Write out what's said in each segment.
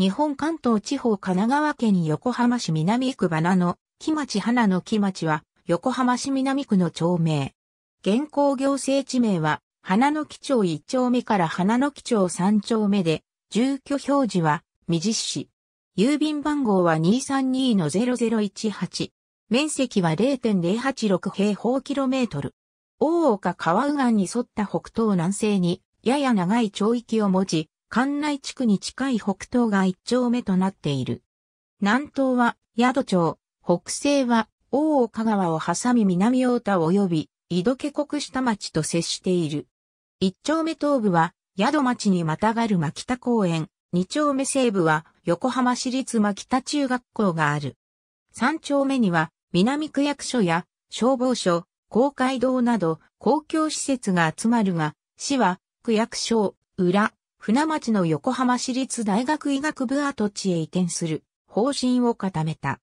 日本関東地方神奈川県横浜市南区花の木町花の木町は横浜市南区の町名。現行行政地名は花の木町1丁目から花の木町3丁目で、住居表示は未実施。郵便番号は232-0018。面積は0.086平方キロメートル。大岡川右岸に沿った北東南西に、やや長い町域を持ち、関内地区に近い北東が一丁目となっている。南東は宿町、北西は大岡川を挟み南大田及び井戸家国下町と接している。一丁目東部は宿町にまたがる牧田公園、二丁目西部は横浜市立牧田中学校がある。三丁目には南区役所や消防署、公会堂など公共施設が集まるが、市は区役所、裏、船町の横浜市立大学医学部跡地へ移転する方針を固めた。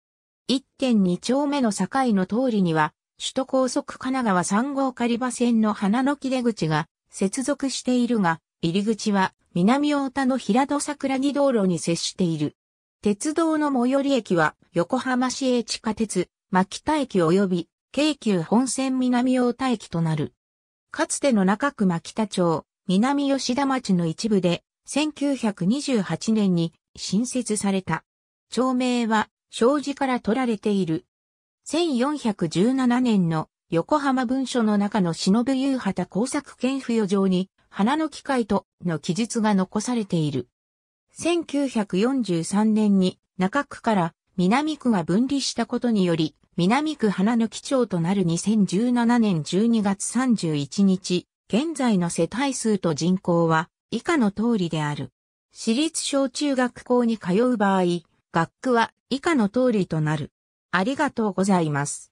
1.2丁目の境の通りには、首都高速神奈川3号狩場線の花の木出口が接続しているが、入り口は南大田の平戸桜木道路に接している。鉄道の最寄り駅は横浜市営地下鉄、牧田駅及び京急本線南大田駅となる。かつての中区牧田町、南吉田町の一部で、1928年に新設された。町名は、障子から取られている。1417年の横浜文書の中の忍夕旗工作研付与状に、花の機械との記述が残されている。1943年に中区から南区が分離したことにより、南区花の基調となる2017年12月31日、現在の世帯数と人口は以下の通りである。私立小中学校に通う場合、学区は以下の通りとなる。ありがとうございます。